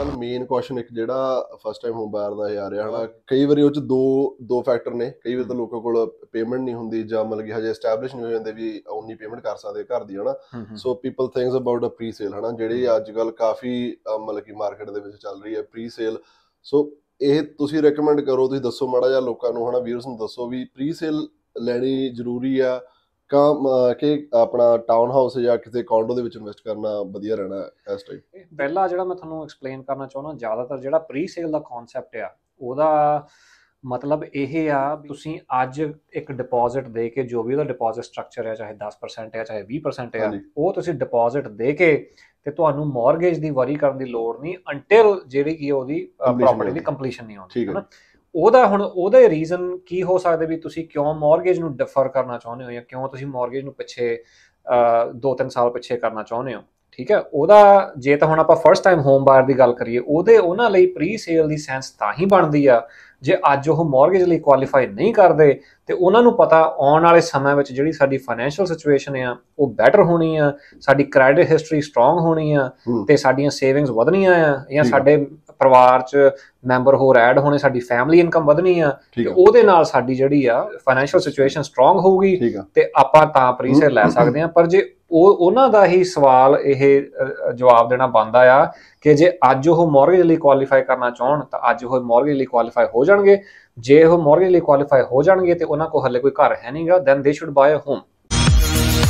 ਕੱਲ main question ਇੱਕ ਜਿਹੜਾ ਫਸਟ ਟਾਈਮ ਹੋਮ ਬਾਇਰ ਦਾ ਆ ਰਿਹਾ ਹਨਾ ਕਈ ਵਾਰੀ ਉਹ ਚ ਦੋ ਦੋ ਫੈਕਟਰ ਨੇ ਕਈ ਵਾਰ ਤਾਂ ਲੋਕਾਂ ਕੋਲ ਪੇਮੈਂਟ ਨਹੀਂ ਹੁੰਦੀ ਜਾਂ ਮਤਲਬ ਕਿ ਹਜੇ ਐਸਟੈਬਲਿਸ਼ ਨਹੀਂ ਹੋ ਜਾਂਦੇ ਵੀ ਉਨੀ ਪੇਮੈਂਟ ਕਰ ਸਕਦੇ ਘਰ ਦੀ ਹਨਾ so people thinks about a pre sale ਹਨਾ ਜਿਹੜੀ ਅੱਜ ਕੱਲ ਕਾਫੀ ਮਤਲਬ ਕਿ ਮਾਰਕੀਟ ਦੇ ਵਿੱਚ ਚੱਲ ਰਹੀ ਹੈ ਪ੍ਰੀ ਸੇਲ ਸੋ ਇਹ ਤੁਸੀਂ ਰეკਮੈਂਡ ਕਰੋ ਤੁਸੀਂ ਦੱਸੋ ਮਾੜਾ ਜਿਹਾ ਲੋਕਾਂ ਨੂੰ ਹਨਾ ਵੀਰਸ ਨੂੰ ਦੱਸੋ ਵੀ ਪ੍ਰੀ ਸੇਲ ਲੈਣੀ ਜ਼ਰੂਰੀ ਆ ਕਾ ਕਿ ਆਪਣਾ ਟਾਊਨ ਹਾਊਸ ਜਾਂ ਕਿਸੇ ਕੌਂਡੋ ਦੇ ਵਿੱਚ ਇਨਵੈਸਟ ਕਰਨਾ ਵਧੀਆ ਰਹਿਣਾ ਇਸ ਟਾਈਮ ਪਹਿਲਾ ਜਿਹੜਾ ਮੈਂ ਤੁਹਾਨੂੰ ਐਕਸਪਲੇਨ ਕਰਨਾ ਚਾਹੁੰਦਾ ਜ਼ਿਆਦਾਤਰ ਜਿਹੜਾ ਪ੍ਰੀ ਸੇਲ ਦਾ ਕਨਸੈਪਟ ਆ ਉਹਦਾ ਮਤਲਬ ਇਹ ਆ ਤੁਸੀਂ ਅੱਜ ਇੱਕ ਡਿਪੋਜ਼ਿਟ ਦੇ ਕੇ ਜੋ ਵੀ ਉਹਦਾ ਡਿਪੋਜ਼ਿਟ ਸਟਰਕਚਰ ਹੈ ਚਾਹੇ 10% ਹੈ ਚਾਹੇ 20% ਹੈ ਉਹ ਤੁਸੀਂ ਡਿਪੋਜ਼ਿਟ ਦੇ ਕੇ ਤੇ ਤੁਹਾਨੂੰ ਮਾਰਗੇਜ ਦੀ ਵਰੀ ਕਰਨ ਦੀ ਲੋੜ ਨਹੀਂ ਅੰਟਿਲ ਜਿਹੜੀ ਕੀ ਉਹਦੀ ਪ੍ਰਾਪਰਟੀ ਦੀ ਕੰਪਲੀਸ਼ਨ ਨਹੀਂ ਹੁੰਦੀ ਹੈ ਨਾ ਉਹਦਾ ਹੁਣ ਉਹਦੇ ਰੀਜ਼ਨ ਕੀ ਹੋ ਸਕਦੇ ਵੀ ਤੁਸੀਂ ਕਿਉਂ ਮਾਰਗੇਜ ਨੂੰ ਡਿਫਰ ਕਰਨਾ ਚਾਹੁੰਦੇ ਹੋ ਜਾਂ ਕਿਉਂ ਤੁਸੀਂ ਮਾਰਗੇਜ ਨੂੰ ਪਿੱਛੇ 2-3 ਸਾਲ ਪਿੱਛੇ ਕਰਨਾ ਚਾਹੁੰਦੇ ਹੋ ਠੀਕ ਹੈ ਉਹਦਾ ਜੇ ਤਾਂ ਹੁਣ ਆਪਾਂ ਫਰਸਟ ਟਾਈਮ ਹੋਮ ਬਾਇਰ ਦੀ ਗੱਲ ਕਰੀਏ ਉਹਦੇ ਉਹਨਾਂ ਲਈ ਪ੍ਰੀ ਸੇਲ ਦੀ ਸੈਂਸ ਤਾਂ ਹੀ ਬਣਦੀ ਆ ਜੇ ਅੱਜ ਉਹ ਮਾਰਗੇਜ ਲਈ ਕੁਆਲੀਫਾਈ ਨਹੀਂ ਕਰਦੇ ਤੇ ਉਹਨਾਂ ਨੂੰ ਪਤਾ ਆਉਣ ਵਾਲੇ ਸਮੇਂ ਵਿੱਚ ਜਿਹੜੀ ਸਾਡੀ ਫਾਈਨੈਂਸ਼ੀਅਲ ਸਿਚੁਏਸ਼ਨ ਆ ਉਹ ਬੈਟਰ ਹੋਣੀ ਆ ਸਾਡੀ ਕ੍ਰੈਡਿਟ ਹਿਸਟਰੀ ਸਟਰੋਂਗ ਹੋਣੀ ਆ ਤੇ ਸਾਡੀਆਂ ਸੇਵਿੰਗਸ ਵਧਣੀਆਂ ਆ ਜਾਂ ਸਾਡੇ ਪਰਿਵਾਰ 'ਚ ਮੈਂਬਰ ਹੋਰ ਐਡ ਹੋਣੇ ਸਾਡੀ ਫੈਮਿਲੀ ਇਨਕਮ ਵਧਣੀ ਆ ਤੇ ਉਹਦੇ ਨਾਲ ਸਾਡੀ ਜਿਹੜੀ ਆ ਫਾਈਨੈਂਸ਼ੀਅਲ ਸਿਚੁਏਸ਼ਨ ਸਟਰੋਂਗ ਹੋਊਗੀ ਤੇ ਆਪਾਂ ਤਾਂ ਪ੍ਰੀਸੇਲ ਲੈ ਸਕਦੇ ਆ ਪਰ ਜੇ ਉਹ ਉਹਨਾਂ ਦਾ ਹੀ ਸਵਾਲ ਇਹ ਜਵਾਬ ਦੇਣਾ ਬੰਦਾ ਆ ਕਿ ਜੇ ਅੱਜ ਉਹ ਮੌਰਗੇਜ ਲਈ ਕੁਆਲੀਫਾਈ ਕਰਨਾ ਚਾਹਣ ਤਾਂ ਅੱਜ ਉਹ ਮੌਰਗੇਜ ਲਈ ਕੁਆਲੀਫਾਈ ਹੋ ਜਾਣਗੇ ਜੇ ਉਹ ਮੌਰਗੇਜ ਲਈ ਕੁਆਲੀਫਾਈ ਹੋ ਜਾਣਗੇ ਤੇ ਉਹਨਾਂ ਕੋਲ ਹੱਲੇ ਕੋਈ ਘਰ ਹੈ ਨਹੀਂਗਾ ਦੈਨ ਦੇ ਸ਼ੁੱਡ ਬਾਏ ਅ ਹੋਮ